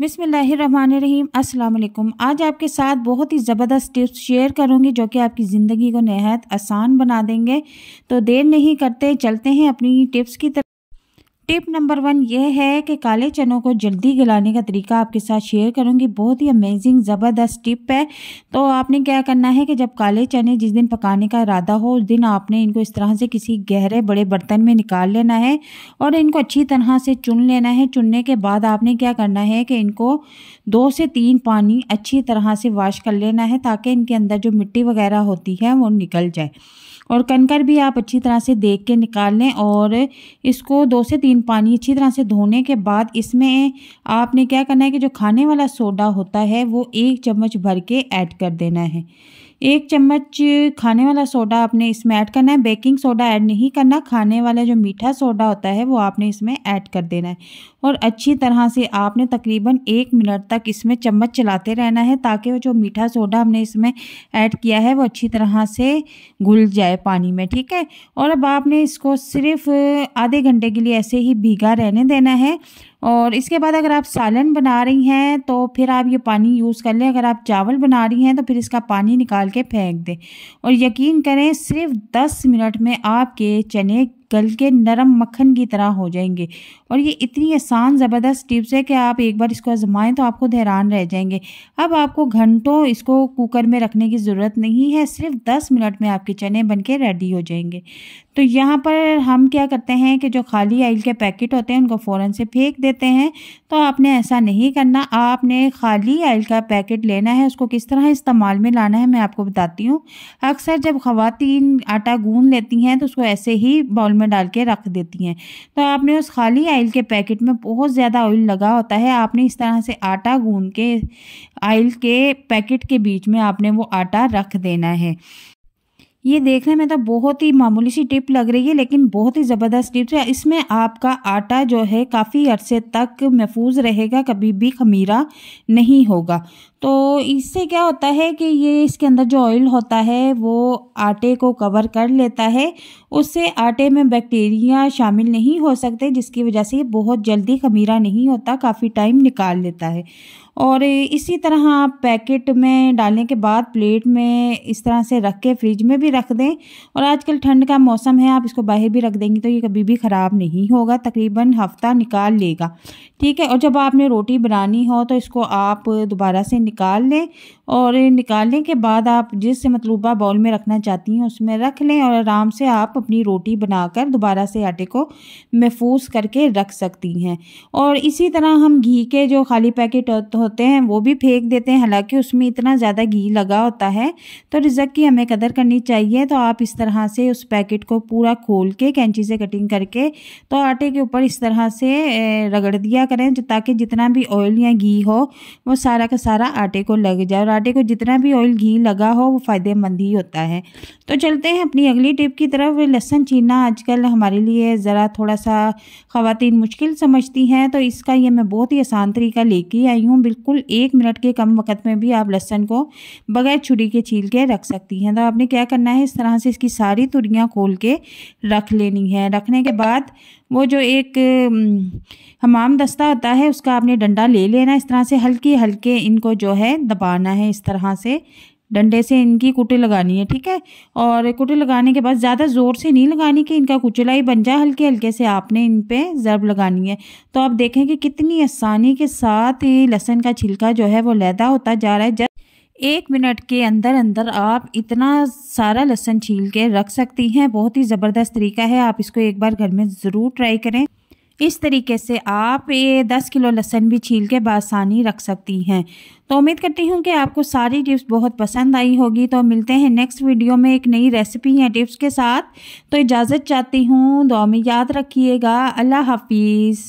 बिसमीम अस्सलाम आज आपके साथ बहुत ही ज़बरदस्त टिप्स शेयर करूंगी जो कि आपकी ज़िंदगी को नहायत आसान बना देंगे तो देर नहीं करते चलते हैं अपनी टिप्स की तरफ टिप नंबर वन ये है कि काले चनों को जल्दी गलाने का तरीका आपके साथ शेयर करूँगी बहुत ही अमेजिंग ज़बरदस्त टिप है तो आपने क्या करना है कि जब काले चने जिस दिन पकाने का इरादा हो उस दिन आपने इनको इस तरह से किसी गहरे बड़े बर्तन में निकाल लेना है और इनको अच्छी तरह से चुन लेना है चुनने के बाद आपने क्या करना है कि इनको दो से तीन पानी अच्छी तरह से वाश कर लेना है ताकि इनके अंदर जो मिट्टी वगैरह होती है वो निकल जाए और कनकर भी आप अच्छी तरह से देख के निकाल लें और इसको दो से तीन तीन पानी अच्छी तरह से धोने के बाद इसमें आपने क्या करना है कि जो खाने वाला सोडा होता है वो एक चम्मच भर के ऐड कर देना है एक चम्मच खाने वाला सोडा आपने इसमें ऐड करना है बेकिंग सोडा ऐड नहीं करना खाने वाला जो मीठा सोडा होता है वो आपने इसमें ऐड कर देना है और अच्छी तरह से आपने तकरीबन एक मिनट तक इसमें चम्मच चलाते रहना है ताकि वो जो मीठा सोडा हमने इसमें ऐड किया है वो अच्छी तरह से घुल जाए पानी में ठीक है और अब आपने इसको सिर्फ आधे घंटे के लिए ऐसे ही भीगा रहने देना है और इसके बाद अगर आप सालन बना रही हैं तो फिर आप ये पानी यूज़ कर लें अगर आप चावल बना रही हैं तो फिर इसका पानी निकाल के फेंक दें और यकीन करें सिर्फ 10 मिनट में आपके चने गल के नरम मक्खन की तरह हो जाएंगे और ये इतनी आसान ज़बरदस्त टिप्स है कि आप एक बार इसको आजमाएं तो आपको हैरान रह जाएंगे अब आपको घंटों इसको कुकर में रखने की ज़रूरत नहीं है सिर्फ दस मिनट में आपके चने बन के रेडी हो जाएंगे तो यहाँ पर हम क्या करते हैं कि जो खाली आइल के पैकेट होते हैं उनको फ़ौरन से फेंक देते हैं तो आपने ऐसा नहीं करना आपने खाली आइल का पैकेट लेना है उसको किस तरह इस्तेमाल में लाना है मैं आपको बताती हूँ अक्सर जब खुवान आटा गूंद लेती हैं तो उसको ऐसे ही बाउल में में डाल के रख देती हैं तो आपने उस खाली आयल के पैकेट में बहुत ज़्यादा ऑयल लगा होता है आपने इस तरह से आटा गूंद के आयल के पैकेट के बीच में आपने वो आटा रख देना है ये देखने में तो बहुत ही मामूली सी टिप लग रही है लेकिन बहुत ही ज़बरदस्त टिप है इसमें आपका आटा जो है काफ़ी अरसे तक महफूज रहेगा कभी भी खमीरा नहीं होगा तो इससे क्या होता है कि ये इसके अंदर जो ऑयल होता है वो आटे को कवर कर लेता है उससे आटे में बैक्टीरिया शामिल नहीं हो सकते जिसकी वजह से ये बहुत जल्दी खमीरा नहीं होता काफ़ी टाइम निकाल लेता है और इसी तरह आप पैकेट में डालने के बाद प्लेट में इस तरह से रख के फ्रिज में भी रख दें और आजकल ठंड का मौसम है आप इसको बाहर भी रख देंगे तो ये कभी भी ख़राब नहीं होगा तकरीबन हफ्ता निकाल लेगा ठीक है और जब आपने रोटी बनानी हो तो इसको आप दोबारा से निकाल लें और निकालने के बाद आप जिस मतलूबा बाउल में रखना चाहती हैं उसमें रख लें और आराम से आप अपनी रोटी बनाकर दोबारा से आटे को महफूज करके रख सकती हैं और इसी तरह हम घी के जो खाली पैकेट होते हैं वो भी फेंक देते हैं हालांकि उसमें इतना ज़्यादा घी लगा होता है तो रिजक की हमें कदर करनी चाहिए चाहिए तो आप इस तरह से उस पैकेट को पूरा खोल के कैंची से कटिंग करके तो आटे के ऊपर इस तरह से रगड़ दिया करें ताकि जितना भी ऑयल या घी हो वो सारा का सारा आटे को लग जाए और आटे को जितना भी ऑयल घी लगा हो वो फ़ायदेमंद ही होता है तो चलते हैं अपनी अगली टिप की तरफ लहसन छीनना आजकल हमारे लिए ज़रा थोड़ा सा ख़वातीन मुश्किल समझती हैं तो इसका ये मैं बहुत ही आसान तरीका लेके आई हूँ बिल्कुल एक मिनट के कम वक्त में भी आप लहसन को बगैर छुरी के छील के रख सकती हैं तो आपने क्या करना है इस तरह से इसकी सारी तुरियाँ खोल के रख लेनी है रखने के बाद वो जो एक हमाम दस्ता होता है उसका आपने डंडा ले लेना इस तरह से हल्के हल्के इनको जो है दबाना है इस तरह से डंडे से इनकी कुटी लगानी है ठीक है और कुटी लगाने के बाद ज़्यादा ज़ोर से नहीं लगानी कि इनका कुचला ही बन जाए हल्के हल्के से आपने इन पर ज़रब लगानी है तो आप देखें कि कितनी आसानी के साथ लहसन का छिलका जो है वो लैदा होता जा रहा है एक मिनट के अंदर अंदर आप इतना सारा लहसन छील के रख सकती हैं बहुत ही ज़बरदस्त तरीका है आप इसको एक बार घर में ज़रूर ट्राई करें इस तरीके से आप ये दस किलो लहसन भी छील के बासानी रख सकती हैं तो उम्मीद करती हूँ कि आपको सारी टिप्स बहुत पसंद आई होगी तो मिलते हैं नेक्स्ट वीडियो में एक नई रेसिपी या टिप्स के साथ तो इजाज़त चाहती हूँ दो में याद रखिएगा अल्लाह हाफिज़